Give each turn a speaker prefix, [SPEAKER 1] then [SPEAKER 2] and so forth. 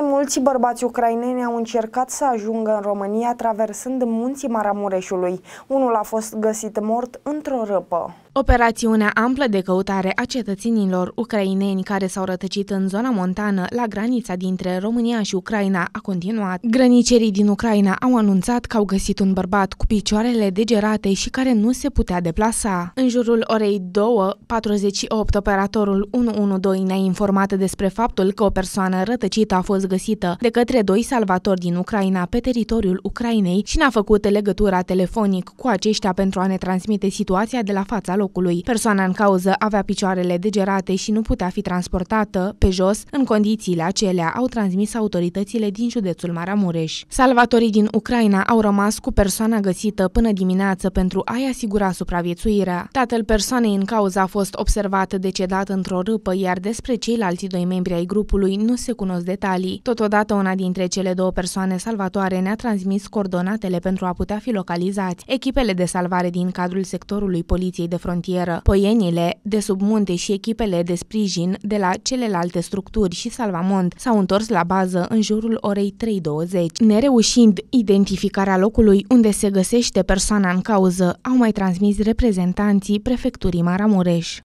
[SPEAKER 1] mai mulți bărbați ucraineni au încercat să ajungă în România traversând munții Maramureșului. Unul a fost găsit mort într-o răpă.
[SPEAKER 2] Operațiunea amplă de căutare a cetățenilor ucraineni care s-au rătăcit în zona montană la granița dintre România și Ucraina a continuat. Grănicerii din Ucraina au anunțat că au găsit un bărbat cu picioarele degerate și care nu se putea deplasa. În jurul orei 2.48, operatorul 112 ne-a informat despre faptul că o persoană rătăcită a fost găsită de către doi salvatori din Ucraina pe teritoriul Ucrainei și n a făcut legătura telefonic cu aceștia pentru a ne transmite situația de la fața locului locului. Persoana în cauză avea picioarele degerate și nu putea fi transportată pe jos. În condițiile acelea au transmis autoritățile din județul Maramureș. Salvatorii din Ucraina au rămas cu persoana găsită până dimineață pentru a-i asigura supraviețuirea. Tatăl persoanei în cauză a fost observat decedat într-o râpă, iar despre ceilalți doi membri ai grupului nu se cunosc detalii. Totodată, una dintre cele două persoane salvatoare ne-a transmis coordonatele pentru a putea fi localizați. Echipele de salvare din cadrul sectorului Poliției de Frontieră frontieră, poienile de sub munte și echipele de sprijin de la celelalte structuri și salvamont s-au întors la bază în jurul orei 3.20. Nereușind identificarea locului unde se găsește persoana în cauză, au mai transmis reprezentanții prefecturii Maramureș.